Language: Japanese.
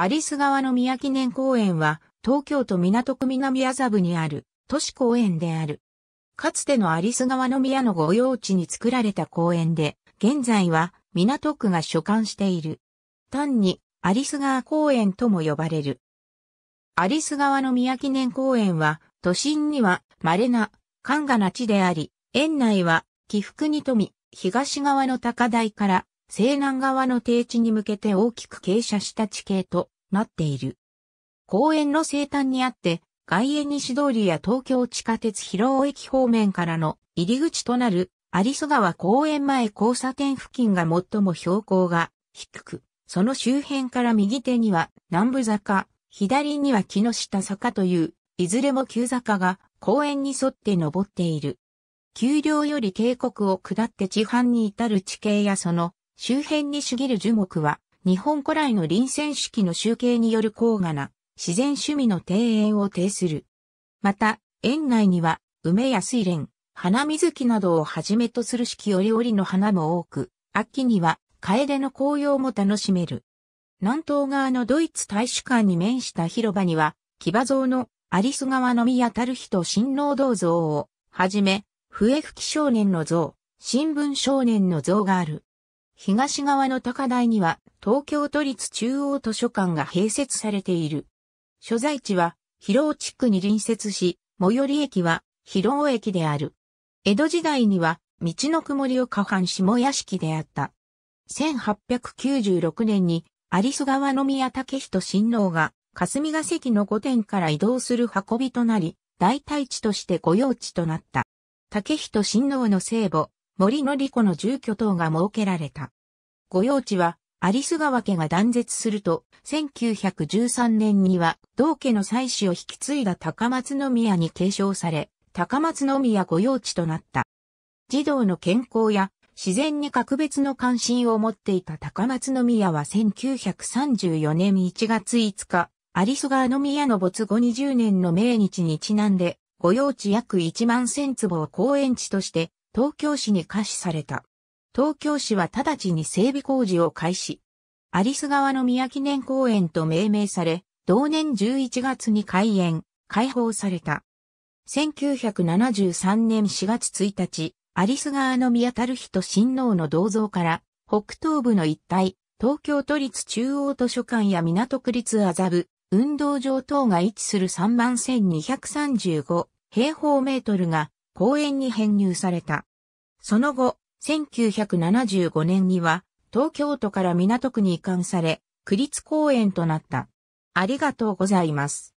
アリス川の宮記念公園は、東京都港区南麻布にある都市公園である。かつてのアリス川の宮の御用地に作られた公園で、現在は港区が所管している。単にアリス川公園とも呼ばれる。アリス川の宮記念公園は、都心には稀な、寒河な地であり、園内は起伏に富み、東側の高台から西南側の低地に向けて大きく傾斜した地形となっている。公園の西端にあって、外苑西通りや東京地下鉄広尾駅方面からの入り口となる、有栖川公園前交差点付近が最も標高が低く、その周辺から右手には南部坂、左には木下坂という、いずれも急坂が公園に沿って登っている。丘陵より渓谷を下って地畔に至る地形やその周辺に茂る樹木は、日本古来の臨戦式の集計による高雅な自然趣味の庭園を呈する。また、園内には、梅や水蓮、花水木などをはじめとする四季折々の花も多く、秋には、楓の紅葉も楽しめる。南東側のドイツ大使館に面した広場には、騎馬像のアリス川の宮たる人新郎銅像をはじめ、笛吹少年の像、新聞少年の像がある。東側の高台には東京都立中央図書館が併設されている。所在地は広尾地区に隣接し、最寄り駅は広尾駅である。江戸時代には道の曇りを下半下屋敷であった。1896年に有栖川宮武人親王が霞が関の御殿から移動する運びとなり、代替地として御用地となった。武人親王の聖母、森の利子の住居等が設けられた。御用地は、アリス川家が断絶すると、1913年には、同家の妻子を引き継いだ高松宮に継承され、高松宮御用地となった。児童の健康や自然に格別の関心を持っていた高松宮は1934年1月5日、有栖川宮の没後20年の命日にちなんで、御用地約1万千坪を公園地として東京市に可視された。東京市は直ちに整備工事を開始。アリス川の宮記念公園と命名され、同年11月に開園、開放された。1973年4月1日、アリス川の宮た日人親王の銅像から、北東部の一帯、東京都立中央図書館や港区立麻布、運動場等が位置する3万1235平方メートルが公園に編入された。その後、1975年には、東京都から港区に移管され、区立公園となった。ありがとうございます。